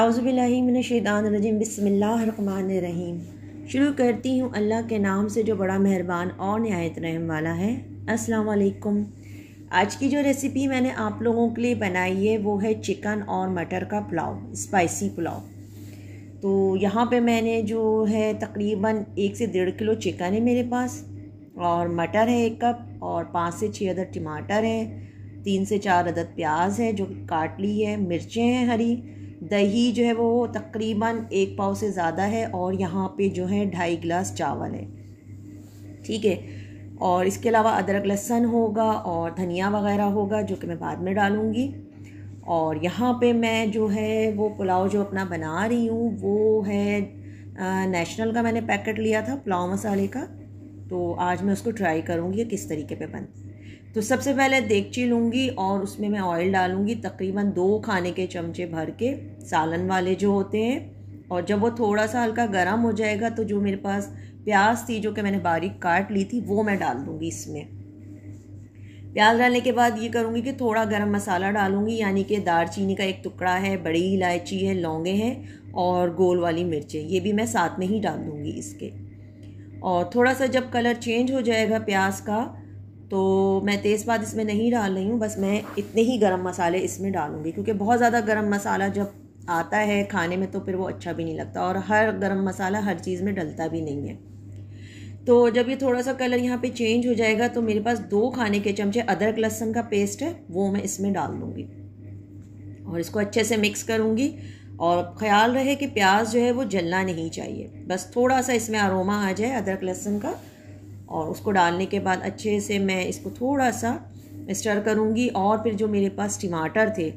आउज़बिल्लिमिनशैदानरजीम बसमीम शुरू करती हूँ अल्लाह के नाम से जो बड़ा मेहरबान और नहायत रहम वाला है अस्सलाम वालेकुम आज की जो रेसिपी मैंने आप लोगों के लिए बनाई है वो है चिकन और मटर का पुलाव स्पाइसी पुलाव तो यहाँ पे मैंने जो है तकरीबन एक से डेढ़ किलो चिकन है मेरे पास और मटर है एक कप और पाँच से छः अदर टमाटर है तीन से चार अदद प्याज है जो काट ली है मिर्चें हैं हरी दही जो है वो तकरीबन एक पाव से ज़्यादा है और यहाँ पे जो है ढाई गिलास चावल है ठीक है और इसके अलावा अदरक लहसन होगा और धनिया वगैरह होगा जो कि मैं बाद में डालूँगी और यहाँ पे मैं जो है वो पुलाव जो अपना बना रही हूँ वो है नेशनल का मैंने पैकेट लिया था पुलाव मसाले का तो आज मैं उसको ट्राई करूँगी किस तरीके पे बनता है तो सबसे पहले देगची लूँगी और उसमें मैं ऑयल डालूँगी तकरीबन दो खाने के चमचे भर के सालन वाले जो होते हैं और जब वो थोड़ा सा हल्का गर्म हो जाएगा तो जो मेरे पास प्याज थी जो कि मैंने बारीक काट ली थी वो मैं डाल दूँगी इसमें प्याज डालने के बाद ये करूँगी कि थोड़ा गर्म मसाला डालूँगी यानी कि दारचीनी का एक टुकड़ा है बड़ी इलायची है लौंगे हैं और गोल वाली मिर्चें ये भी मैं साथ में ही डाल दूँगी इसके और थोड़ा सा जब कलर चेंज हो जाएगा प्याज का तो मैं तेज़ बाद इसमें नहीं डाल रही हूँ बस मैं इतने ही गरम मसाले इसमें डालूँगी क्योंकि बहुत ज़्यादा गरम मसाला जब आता है खाने में तो फिर वो अच्छा भी नहीं लगता और हर गरम मसाला हर चीज़ में डलता भी नहीं है तो जब ये थोड़ा सा कलर यहाँ पे चेंज हो जाएगा तो मेरे पास दो खाने के चमचे अदरक लहसन का पेस्ट है वो मैं इसमें डाल दूँगी और इसको अच्छे से मिक्स करूँगी और ख्याल रहे कि प्याज जो है वो जलना नहीं चाहिए बस थोड़ा सा इसमें अरोमा आ जाए अदरक लहसुन का और उसको डालने के बाद अच्छे से मैं इसको थोड़ा सा स्टर करूँगी और फिर जो मेरे पास टमाटर थे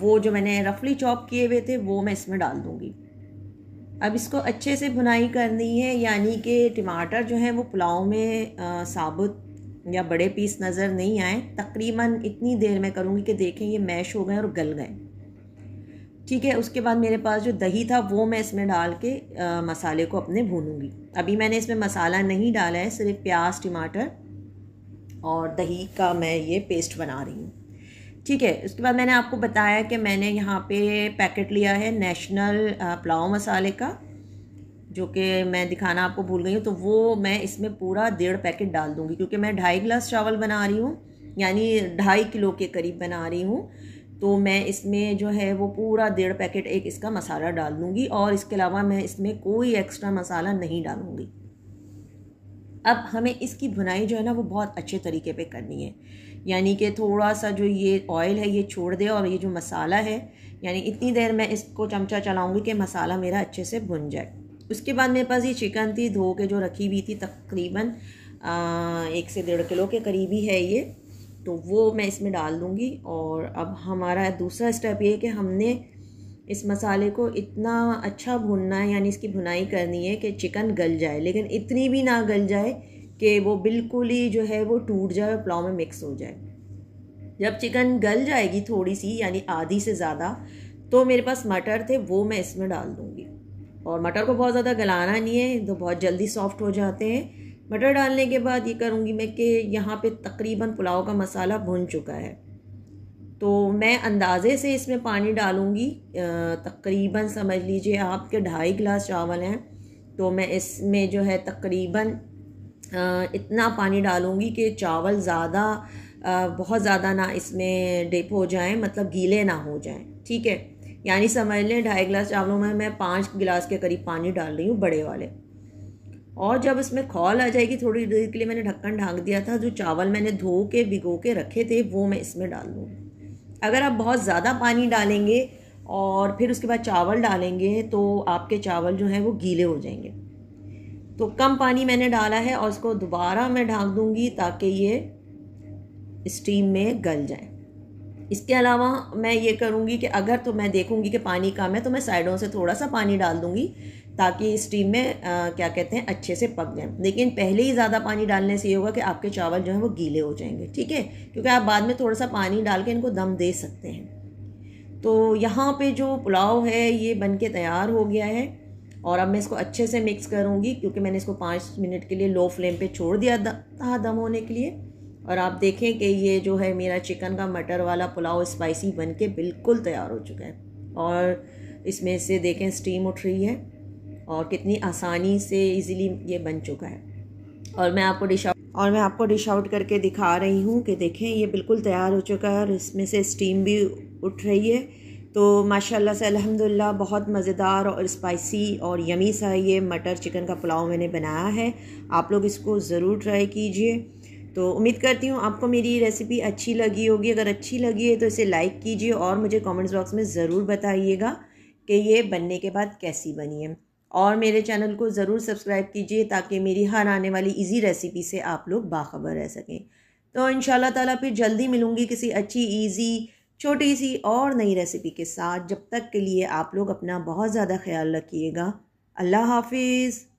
वो जो मैंने रफली चॉप किए हुए थे वो मैं इसमें डाल दूँगी अब इसको अच्छे से भुनाई करनी है यानी कि टमाटर जो है वो पुलाव में साबुत या बड़े पीस नज़र नहीं आए तकरीबन इतनी देर में करूँगी कि देखें ये मैश हो गए और गल गए ठीक है उसके बाद मेरे पास जो दही था वो मैं इसमें डाल के आ, मसाले को अपने भूनूंगी अभी मैंने इसमें मसाला नहीं डाला है सिर्फ प्याज टमाटर और दही का मैं ये पेस्ट बना रही हूँ ठीक है उसके बाद मैंने आपको बताया कि मैंने यहाँ पे पैकेट लिया है नेशनल पुलाव मसाले का जो कि मैं दिखाना आपको भूल गई हूँ तो वो मैं इसमें पूरा डेढ़ पैकेट डाल दूँगी क्योंकि मैं ढाई गिलास चावल बना रही हूँ यानी ढाई किलो के करीब बना रही हूँ तो मैं इसमें जो है वो पूरा डेढ़ पैकेट एक इसका मसाला डाल दूँगी और इसके अलावा मैं इसमें कोई एक्स्ट्रा मसाला नहीं डालूँगी अब हमें इसकी भुनाई जो है ना वो बहुत अच्छे तरीके पे करनी है यानी कि थोड़ा सा जो ये ऑयल है ये छोड़ दे और ये जो मसाला है यानी इतनी देर मैं इसको चमचा चलाऊँगी कि मसाला मेरा अच्छे से भुन जाए उसके बाद मेरे पास ये चिकन थी धो के जो रखी हुई थी तकरीबन एक से डेढ़ किलो के करीब ही है ये तो वो मैं इसमें डाल दूँगी और अब हमारा दूसरा स्टेप ये कि हमने इस मसाले को इतना अच्छा भुनना है यानी इसकी भुनाई करनी है कि चिकन गल जाए लेकिन इतनी भी ना गल जाए कि वो बिल्कुल ही जो है वो टूट जाए और पुलाव में मिक्स हो जाए जब चिकन गल जाएगी थोड़ी सी यानी आधी से ज़्यादा तो मेरे पास मटर थे वो मैं इसमें डाल दूँगी और मटर को बहुत ज़्यादा गलाना नहीं है तो बहुत जल्दी सॉफ्ट हो जाते हैं मटर डालने के बाद ये करूँगी मैं कि यहाँ पे तकरीबन पुलाव का मसाला भुन चुका है तो मैं अंदाज़े से इसमें पानी डालूँगी तकरीबन समझ लीजिए आपके ढाई गिलास चावल हैं तो मैं इसमें जो है तकरीबन इतना पानी डालूँगी कि चावल ज़्यादा बहुत ज़्यादा ना इसमें डिप हो जाएं मतलब गीले ना हो जाएं ठीक है यानी समझ लें ढाई गिलास चावलों में मैं पाँच गिलास के करीब पानी डाल रही हूँ बड़े वाले और जब इसमें खोल आ जाएगी थोड़ी देर के लिए मैंने ढक्कन ढाँक दिया था जो चावल मैंने धो के भिगो के रखे थे वो मैं इसमें डाल दूँगी अगर आप बहुत ज़्यादा पानी डालेंगे और फिर उसके बाद चावल डालेंगे तो आपके चावल जो हैं वो गीले हो जाएंगे तो कम पानी मैंने डाला है और उसको दोबारा मैं ढाँक दूँगी ताकि ये स्टीम में गल जाए इसके अलावा मैं ये करूँगी कि अगर तो मैं देखूँगी कि पानी कम है तो मैं साइडों से थोड़ा सा पानी डाल दूँगी ताकि स्टीम में आ, क्या कहते हैं अच्छे से पक जाए लेकिन पहले ही ज़्यादा पानी डालने से ये होगा कि आपके चावल जो हैं वो गीले हो जाएंगे ठीक है क्योंकि आप बाद में थोड़ा सा पानी डाल के इनको दम दे सकते हैं तो यहाँ पे जो पुलाव है ये बन के तैयार हो गया है और अब मैं इसको अच्छे से मिक्स करूँगी क्योंकि मैंने इसको पाँच मिनट के लिए लो फ्लेम पर छोड़ दिया था दम होने के लिए और आप देखें कि ये जो है मेरा चिकन का मटर वाला पुलाव स्पाइसी बन के बिल्कुल तैयार हो चुका है और इसमें से देखें स्टीम उठ रही है और कितनी आसानी से इजीली ये बन चुका है और मैं आपको डिश आउट और मैं आपको डिश आउट करके दिखा रही हूँ कि देखें ये बिल्कुल तैयार हो चुका है और इसमें से स्टीम भी उठ रही है तो माशाल्लाह से अल्हम्दुलिल्लाह बहुत मज़ेदार और स्पाइसी और यमी सा ये मटर चिकन का पुलाव मैंने बनाया है आप लोग इसको ज़रूर ट्राई कीजिए तो उम्मीद करती हूँ आपको मेरी रेसिपी अच्छी लगी होगी अगर अच्छी लगी है तो इसे लाइक कीजिए और मुझे कमेंट्स बॉक्स में ज़रूर बताइएगा कि ये बनने के बाद कैसी बनी है और मेरे चैनल को ज़रूर सब्सक्राइब कीजिए ताकि मेरी हर आने वाली इजी रेसिपी से आप लोग बाखबर रह सकें तो इन ताला फिर जल्दी मिलूँगी किसी अच्छी ईजी छोटी सी और नई रेसिपी के साथ जब तक के लिए आप लोग अपना बहुत ज़्यादा ख्याल रखिएगा अल्लाह हाफिज़